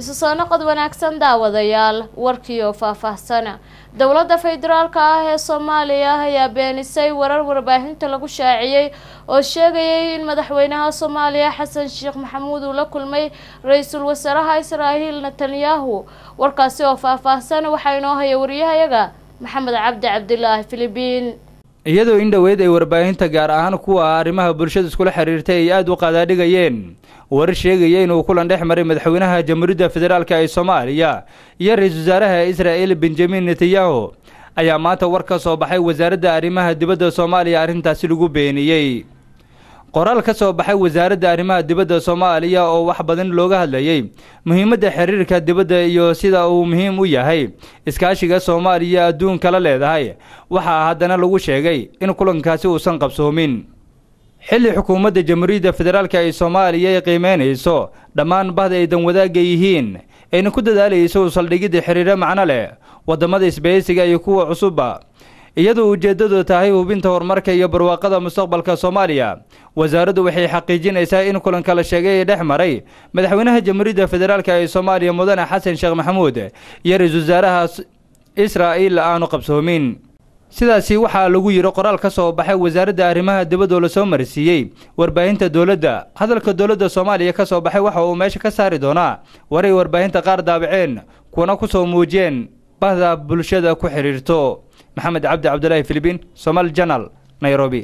isu soo noqod wanaagsan daawadayaal warkii oo faahfaahsana dowladda federaalka ah ee soomaaliya ayaa beenisay warar warbaahinta lagu shaaciyey oo sheegayay in madaxweynaha soomaaliya xasan sheekh maxamuud uu la kulmay ra-iisul wasaaraha israa'iil netanyahu warkaasi oo faahfaahsan waxaa inoo haya wariyahayaga maxamed cabdi cabdilaahi filibiin iyadoo in dhoweyd ay warbaahinta gaar ahaan kuwa arrimaha bulshada iskula xiriirtay ay aad u qadaadhigayeen warar sheegaya inuu kulan dhex maray madaxweynaha jamhuuriyadda federaalk ee soomaaliya iyo ra-iisul wasaaraha israa'il benjamin netanyahu ayaa maanta war ka soo baxay wasaaradda arrimaha dibadda soomaaliya arrintaasi lagu beeniyey qoraal ka soo baxay wasaaradda arrimaha dibadda soomaaliya oo wax badan looga hadlayay muhiimadda xiriirka dibadda iyo sida uu muhiim u yahay iskaashiga soomaaliya adduunkala leedahay waxaa haddana lagu sheegay in kulankaasi uusan qabsoomin xilli xukuumadda jamhuuriyadda federaalk ee soomaaliya ay qiimeynayso dhammaan bahda ay dan danwadaagga yihiin ayna ku dadaalayso saldhigidda xiriiro macno leh waddamada isbahaysiga iyo kuwa cusubba iyadoo ujeeddadu tahay hubinta horumarka iyo barwaaqada mustaqbalka soomaaliya wasaaraddu waxay xaqiijinaysaa in kulanka la sheegay ee dhex maray madaxweynaha jamhuuriyadda federaalk ee soomaaliya mudane xasan sheekh maxamuud iyo ra wasaaraha israa'iil aanu qabsoomin sidaasi waxaa lagu yidhi qoraal ka soo baxay wasaaradda arrimaha dibadoo la soo marsiiyey warbaahinta dowladda hadalka dowladda soomaaliya ka soo baxay waxa uu meesha ka saari doonaa waray warbaahinta qaar daabaceen kuna ku soo muujiyeen bahda bulshada ku xidhiirto maxamed cabdi cabdulaahi filibiin somal janal nairobi